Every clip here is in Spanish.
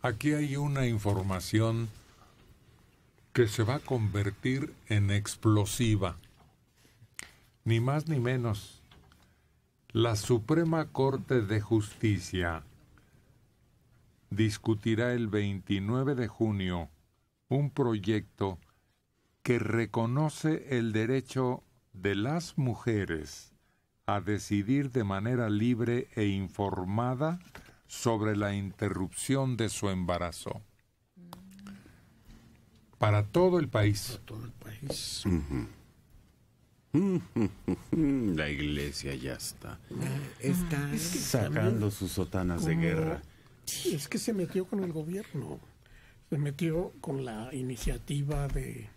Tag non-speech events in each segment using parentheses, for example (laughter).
Aquí hay una información que se va a convertir en explosiva. Ni más ni menos. La Suprema Corte de Justicia discutirá el 29 de junio un proyecto que reconoce el derecho de las mujeres a decidir de manera libre e informada sobre la interrupción de su embarazo. Para todo el país. Para todo el país. (laughs) La iglesia ya está. Ah, está sacando sus sotanas de guerra. es que se metió con el gobierno. Se metió con la iniciativa de,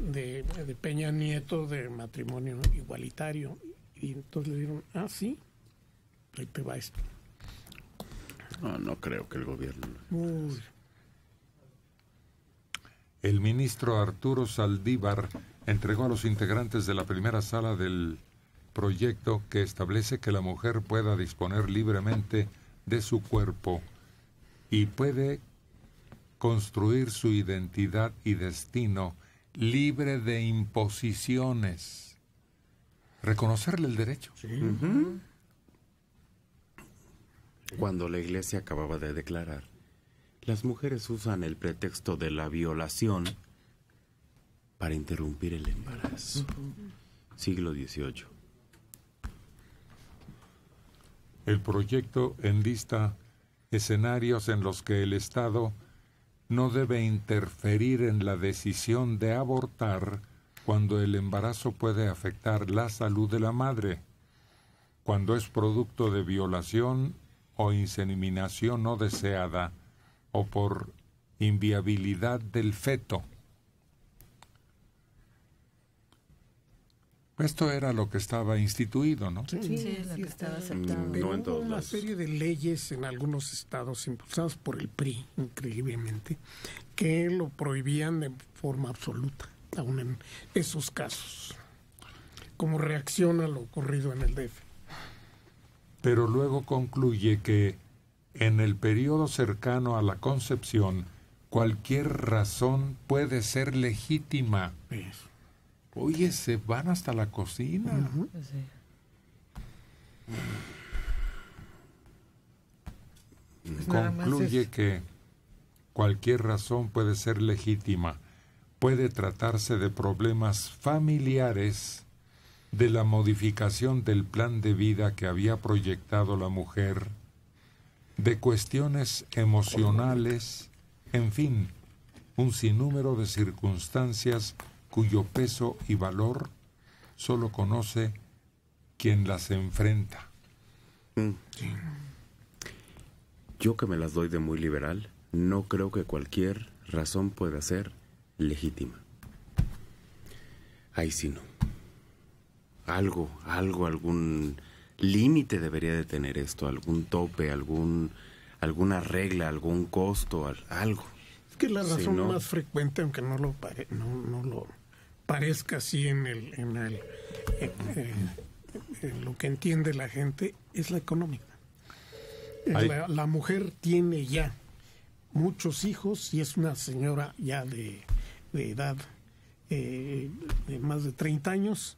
de, de Peña Nieto de matrimonio igualitario. Y entonces le dieron, ah, sí, ahí te va esto. No, no creo que el gobierno. El ministro Arturo Saldívar entregó a los integrantes de la primera sala del proyecto que establece que la mujer pueda disponer libremente de su cuerpo y puede construir su identidad y destino libre de imposiciones. Reconocerle el derecho. ¿Sí? Cuando la Iglesia acababa de declarar, las mujeres usan el pretexto de la violación para interrumpir el embarazo. Siglo XVIII. El proyecto enlista escenarios en los que el Estado no debe interferir en la decisión de abortar cuando el embarazo puede afectar la salud de la madre, cuando es producto de violación o inseminación no deseada o por inviabilidad del feto. Esto era lo que estaba instituido, ¿no? Sí, sí, una serie de leyes en algunos estados impulsadas por el PRI, increíblemente, que lo prohibían de forma absoluta, aún en esos casos, como reacción a lo ocurrido en el DF pero luego concluye que en el periodo cercano a la concepción cualquier razón puede ser legítima. Oye, se van hasta la cocina. Mm. concluye que cualquier razón puede ser legítima. Puede tratarse de problemas familiares de la modificación del plan de vida que había proyectado la mujer, de cuestiones emocionales, en fin, un sinnúmero de circunstancias cuyo peso y valor solo conoce quien las enfrenta. Mm. Yo que me las doy de muy liberal, no creo que cualquier razón pueda ser legítima. Ahí sí no algo, algo, algún límite debería de tener esto, algún tope, algún, alguna regla, algún costo, algo. Es que la razón más frecuente, aunque no lo, no, lo parezca así en, el, eh, eh, lo que entiende la gente, es la económica. La, mujer tiene ya muchos hijos y es una señora ya de, edad eh, de más de 30 años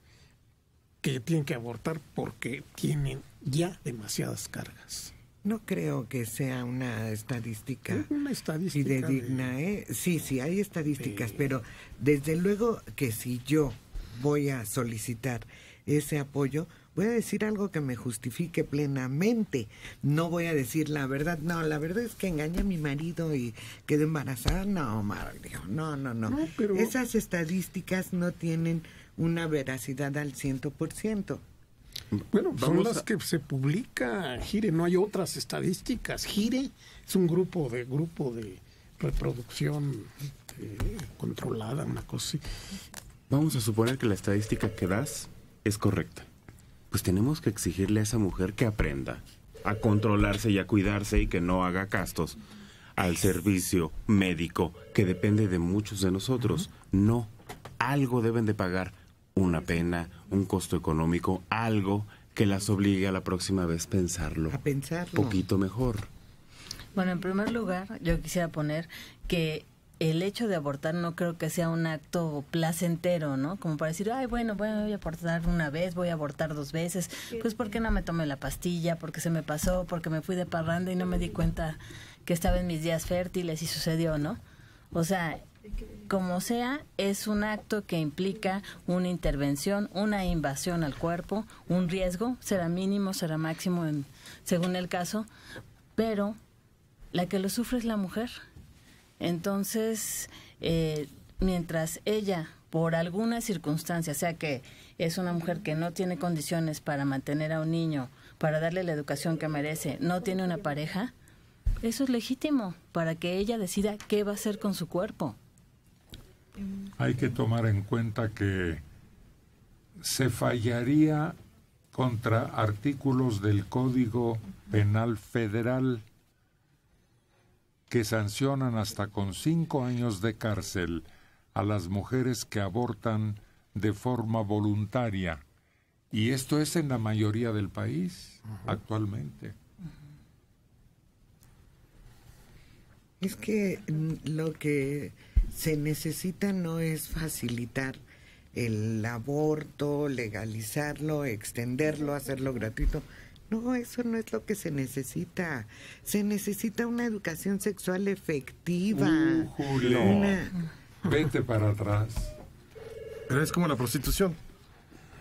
que tienen que abortar porque tienen ya demasiadas cargas. No creo que sea una estadística. una estadística. de digna, ¿eh? Sí, sí, hay estadísticas, pero desde luego que si yo voy a solicitar ese apoyo, voy a decir algo que me justifique plenamente. No voy a decir la verdad. No, la verdad es que engañé a mi marido y quedé embarazada. No, Mario, no, no, no. no Esas estadísticas no tienen una veracidad al ciento. Bueno, son las que se publica, Gire, no hay otras estadísticas. Gire es un grupo de grupo de reproducción este, controlada, una cosa así. Vamos a suponer que la estadística que das es correcta. Pues tenemos que exigirle a esa mujer que aprenda a controlarse y a cuidarse y que no haga castos al servicio médico que depende de muchos de nosotros. No, algo deben de pagar una pena, un costo económico, algo que las obligue a la próxima vez pensarlo. A pensarlo. Poquito mejor. Bueno, en primer lugar, yo quisiera poner que el hecho de abortar no creo que sea un acto placentero, ¿no? Como para decir, ay, bueno, voy a abortar una vez, voy a abortar dos veces, pues ¿por qué no me tomé la pastilla, porque se me pasó, porque me fui de parranda y no me di cuenta que estaba en mis días fértiles y sucedió, ¿no? O sea, como sea, es un acto que implica una intervención, una invasión al cuerpo, un riesgo, será mínimo, será máximo según el caso, pero la que lo sufre es la mujer. Entonces, eh, mientras ella, por alguna circunstancia, sea que es una mujer que no tiene condiciones para mantener a un niño, para darle la educación que merece, no tiene una pareja, eso es legítimo para que ella decida qué va a hacer con su cuerpo hay que tomar en cuenta que se fallaría contra artículos del Código Penal Federal que sancionan hasta con cinco años de cárcel a las mujeres que abortan de forma voluntaria. Y esto es en la mayoría del país actualmente. Es que lo que se necesita no es facilitar el aborto, legalizarlo, extenderlo, hacerlo gratuito. No, eso no es lo que se necesita. Se necesita una educación sexual efectiva. Julio, vete para atrás. Pero es como la prostitución.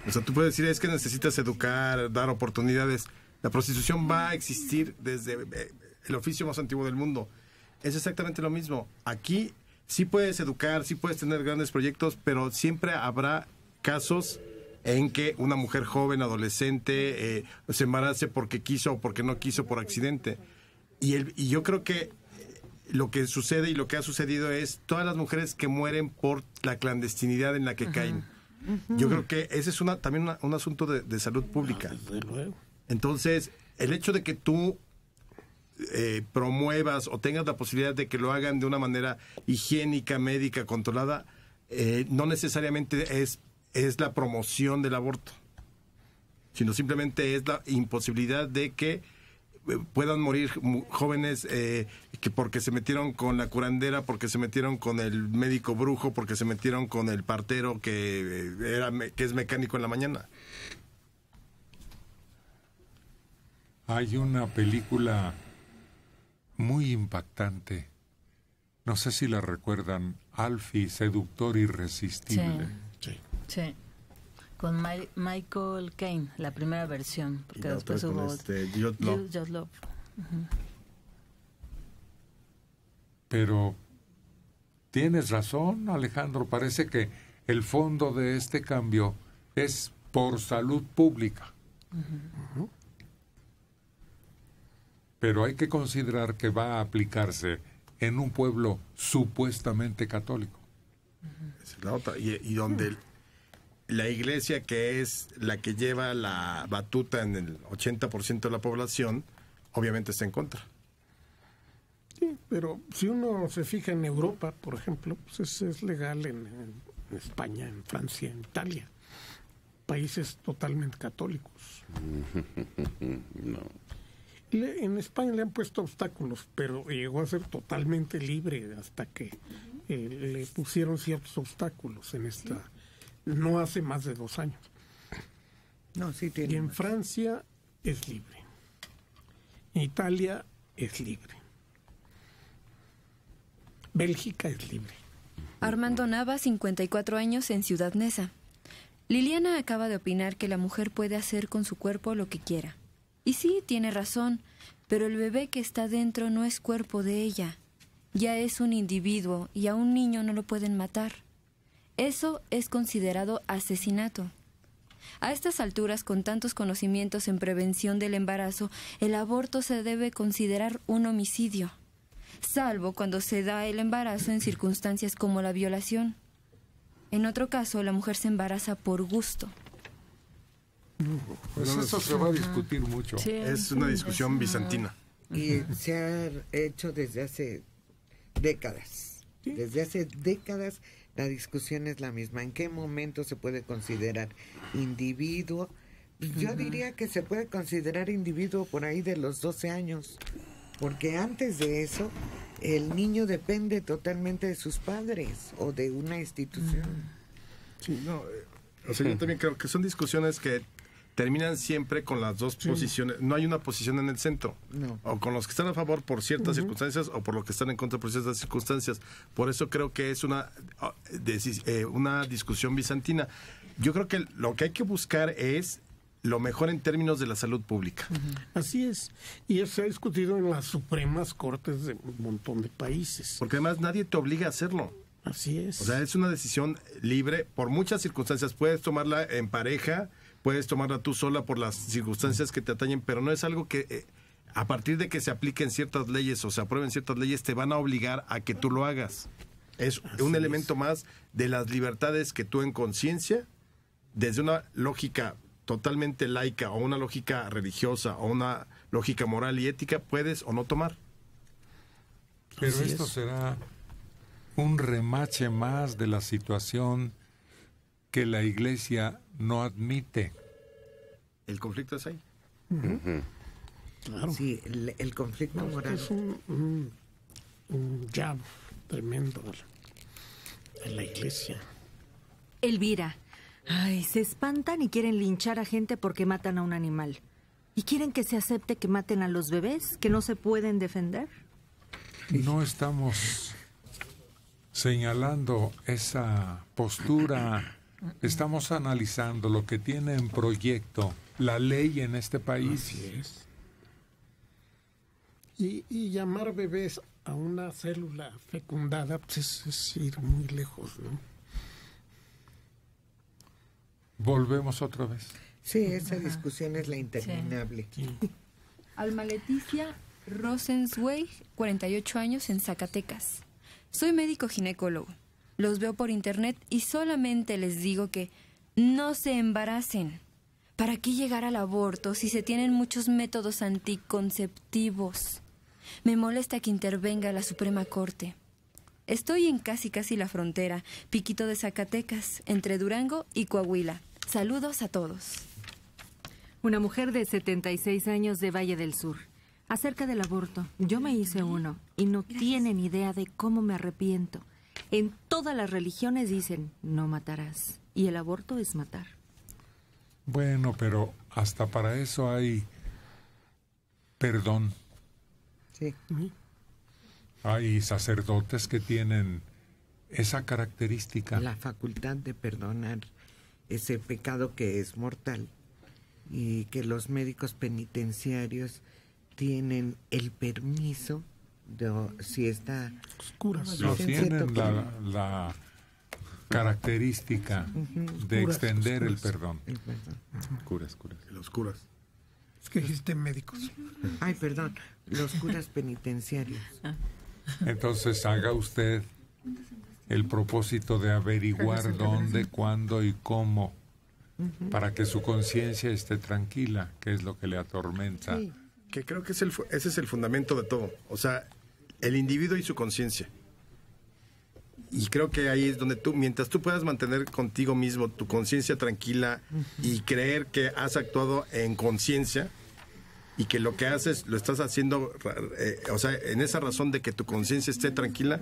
O sea, tú puedes decir, es que necesitas educar, dar oportunidades. La prostitución va a existir desde eh, el oficio más antiguo del mundo. Es exactamente lo mismo. Aquí sí puedes educar, sí puedes tener grandes proyectos, pero siempre habrá casos en que una mujer joven, adolescente, eh, se embarace porque quiso o porque no quiso por accidente. Y, yo creo que eh, lo que sucede y lo que ha sucedido es todas las mujeres que mueren por la clandestinidad en la que caen. Yo creo que ese es una, también un asunto de, de salud pública. Ah, Entonces, el hecho de que tú eh, promuevas o tengas la posibilidad de que lo hagan de una manera higiénica, médica, controlada, eh, no necesariamente es, es la promoción del aborto, sino simplemente es la imposibilidad de que eh, puedan morir jóvenes que porque se metieron con la curandera, porque se metieron con el médico brujo, porque se metieron con el partero que era que es mecánico en la mañana. Hay una película muy impactante. No sé si la recuerdan, Alfie, seductor irresistible. Sí. sí. Con Michael Caine, la primera versión, después hubo este, Pero tienes razón, Alejandro, parece que el fondo de este cambio es por salud pública pero hay que considerar que va a aplicarse en un pueblo supuestamente católico. Y, donde hmm. la iglesia, que es la que lleva la batuta en el 80% de la población, obviamente está en contra. Sí, pero si uno se fija en Europa, por ejemplo, pues es, legal en, en, España, en Francia, en Italia. Países totalmente católicos. (laughs) no en España le han puesto obstáculos, pero llegó a ser totalmente libre hasta que eh, le pusieron ciertos obstáculos en esta, no hace más de dos años. y en Francia es libre. En Italia es libre. Bélgica es libre. Armando Nava, 54 años, en Ciudad Nesa. Liliana acaba de opinar que la mujer puede hacer con su cuerpo lo que quiera. Y sí, tiene razón, pero el bebé que está dentro no es cuerpo de ella. Ya es un individuo y a un niño no lo pueden matar. Eso es considerado asesinato. A estas alturas, con tantos conocimientos en prevención del embarazo, el aborto se debe considerar un homicidio, salvo cuando se da el embarazo en circunstancias como la violación. En otro caso, la mujer se embaraza por gusto. Pues eso se va a discutir mucho. es una discusión bizantina. Y se ha hecho desde hace décadas. Desde hace décadas la discusión es la misma. ¿En qué momento se puede considerar individuo? Pues yo diría que se puede considerar individuo por ahí de los 12 años, porque antes de eso el niño depende totalmente de sus padres o de una institución. Sí, no, eh, o sea, yo también creo que son discusiones que terminan siempre con las dos posiciones. No hay una posición en el centro. O con los que están a favor por ciertas circunstancias o por los que están en contra por ciertas circunstancias. Por eso creo que es una, ah, eh, una discusión bizantina. Yo creo que lo que hay que buscar es lo mejor en términos de la salud pública. Así es. Y eso se ha discutido en las supremas cortes de un montón de países. Porque además nadie te obliga a hacerlo. Así es. O sea, es una decisión libre por muchas circunstancias. Puedes tomarla en pareja, puedes tomarla tú sola por las circunstancias que te atañen, pero no es algo que eh, a partir de que se apliquen ciertas leyes o se aprueben ciertas leyes te van a obligar a que tú lo hagas. Es un elemento más de las libertades que tú en conciencia, desde una lógica totalmente laica o una lógica religiosa o una lógica moral y ética, puedes o no tomar. Pero esto será un remache más de la situación que la iglesia no admite. El conflicto es ahí. claro. Sí, el, conflicto moral. Es un, un, tremendo en la iglesia. Elvira, ay, se espantan y quieren linchar a gente porque matan a un animal. ¿Y quieren que se acepte que maten a los bebés que no se pueden defender? No estamos señalando esa postura Estamos analizando lo que tiene en proyecto la ley en este país. Y, llamar bebés a una célula fecundada pues es ir muy lejos, ¿no? Volvemos otra vez. Sí, esa discusión es la interminable. Alma Leticia Rosensweig, 48 años, en Zacatecas. Soy médico ginecólogo los veo por internet y solamente les digo que no se embaracen. ¿Para qué llegar al aborto si se tienen muchos métodos anticonceptivos? Me molesta que intervenga la Suprema Corte. Estoy en casi casi la frontera, Piquito de Zacatecas, entre Durango y Coahuila. Saludos a todos. Una mujer de 76 años de Valle del Sur. Acerca del aborto, yo me hice uno y no tiene tienen idea de cómo me arrepiento. En todas las religiones dicen, no matarás. Y el aborto es matar. Bueno, pero hasta para eso hay perdón. Sí. Hay sacerdotes que tienen esa característica. La facultad de perdonar ese pecado que es mortal y que los médicos penitenciarios tienen el permiso si está oscuras. No, tienen la, característica de extender el perdón. Los curas. Es que existen médicos. Ay, perdón, los curas penitenciarios. Entonces haga usted el propósito de averiguar dónde, cuándo y cómo para que su conciencia esté tranquila, que es lo que le atormenta. Que creo que es el, ese es el fundamento de todo. O sea, el individuo y su conciencia. Y creo que ahí es donde tú, mientras tú puedas mantener contigo mismo tu conciencia tranquila y creer que has actuado en conciencia y que lo que haces lo estás haciendo, eh, o sea, en esa razón de que tu conciencia esté tranquila,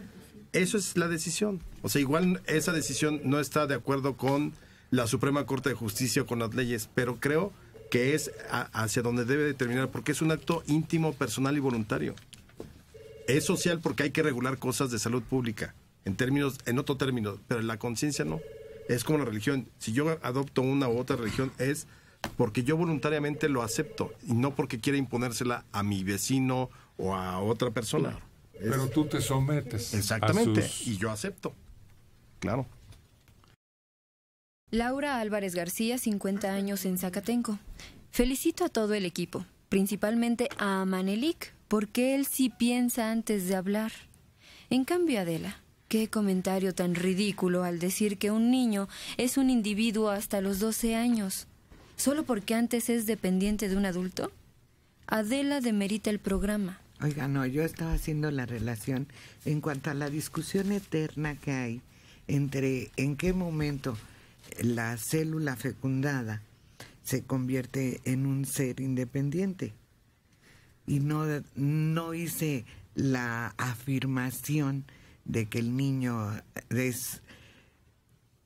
eso es la decisión. O sea, igual esa decisión no está de acuerdo con la Suprema Corte de Justicia o con las leyes, pero creo que es hacia donde debe determinar porque es un acto íntimo, personal y voluntario. Es social porque hay que regular cosas de salud pública, en términos, en otro término, pero en la conciencia no. Es como la religión. Si yo adopto una u otra religión es porque yo voluntariamente lo acepto y no porque quiera imponérsela a mi vecino o a otra persona. Pero tú te sometes. Exactamente, y yo acepto. Claro. Laura Álvarez García, 50 años en Zacatenco. Felicito a todo el equipo, principalmente a Manelik porque él sí piensa antes de hablar. En cambio, Adela, qué comentario tan ridículo al decir que un niño es un individuo hasta los 12 años, solo porque antes es dependiente de un adulto. Adela demerita el programa. Oiga, no, yo estaba haciendo la relación en cuanto a la discusión eterna que hay entre en qué momento la célula fecundada se convierte en un ser independiente y no, no hice la afirmación de que el niño es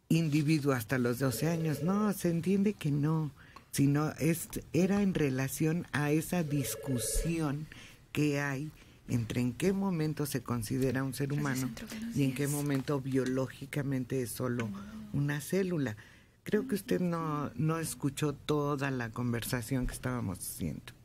individuo hasta los 12 años. No, se entiende que no, sino es, era en relación a esa discusión que hay entre en qué momento se considera un ser pues humano y en qué momento biológicamente es solo una célula. Creo que usted no, no escuchó toda la conversación que estábamos haciendo.